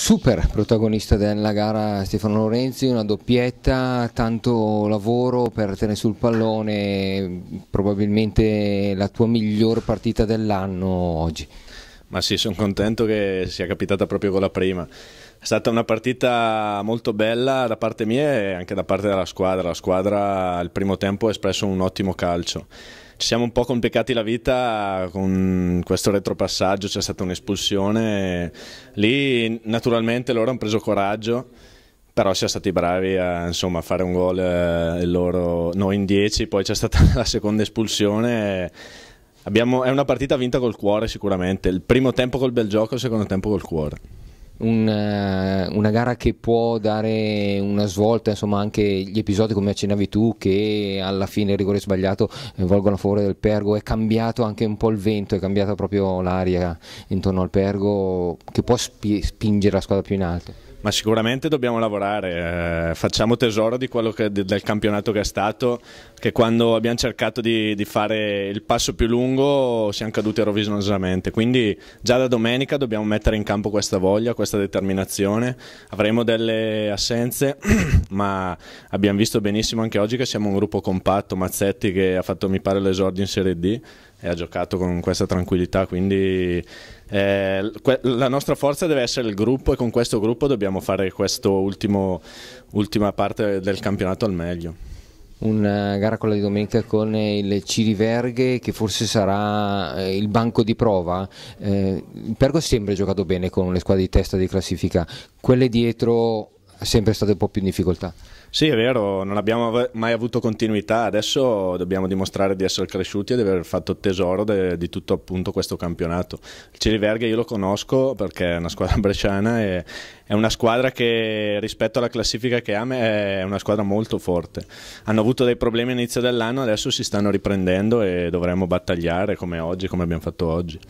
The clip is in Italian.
Super protagonista della gara Stefano Lorenzi, una doppietta, tanto lavoro per tenere sul pallone, probabilmente la tua miglior partita dell'anno oggi. Ma sì, sono contento che sia capitata proprio con la prima. È stata una partita molto bella da parte mia e anche da parte della squadra. La squadra al primo tempo ha espresso un ottimo calcio. Ci siamo un po' complicati la vita con questo retropassaggio, c'è stata un'espulsione. Lì naturalmente loro hanno preso coraggio però siamo stati bravi a insomma, fare un gol eh, loro, noi in 10, poi c'è stata la seconda espulsione. Abbiamo, è una partita vinta col cuore sicuramente, il primo tempo col bel gioco, il secondo tempo col cuore una, eh, una, gara che può dare una svolta, insomma anche gli episodi come accennavi tu che alla fine il rigore sbagliato eh, volgono a favore del Pergo, è cambiato anche un po' il vento, è cambiata proprio l'aria intorno al Pergo che può spi- spingere la squadra più in alto. Ma sicuramente dobbiamo lavorare, eh, facciamo tesoro che, del campionato che è stato, che quando abbiamo cercato di, di, fare il passo più lungo siamo caduti rovinosamente. Quindi già da domenica dobbiamo mettere in campo questa voglia, questa determinazione. Avremo delle assenze, ma abbiamo visto benissimo anche oggi che siamo un gruppo compatto. Mazzetti che ha fatto mi pare l'esordio in Serie D e ha giocato con questa tranquillità, quindi eh, la nostra forza deve essere il gruppo e con questo gruppo dobbiamo fare questa ultima parte del campionato al meglio una gara con la di domenica con eh, il Ciri Verghe che forse sarà eh, il banco di prova. Eh, il Pergo ha sempre giocato bene con le squadre di testa di classifica, quelle dietro sempre stato un po' più in difficoltà. Sì, è vero, non abbiamo mai avuto continuità, adesso dobbiamo dimostrare di essere cresciuti e di aver fatto tesoro di tutto appunto questo campionato. Il Ciriverga io lo conosco perché è una squadra bresciana e è una squadra che rispetto alla classifica che ha è una squadra molto forte. Hanno avuto dei problemi all'inizio dell'anno, adesso si stanno riprendendo e dovremmo battagliare come oggi, come abbiamo fatto oggi.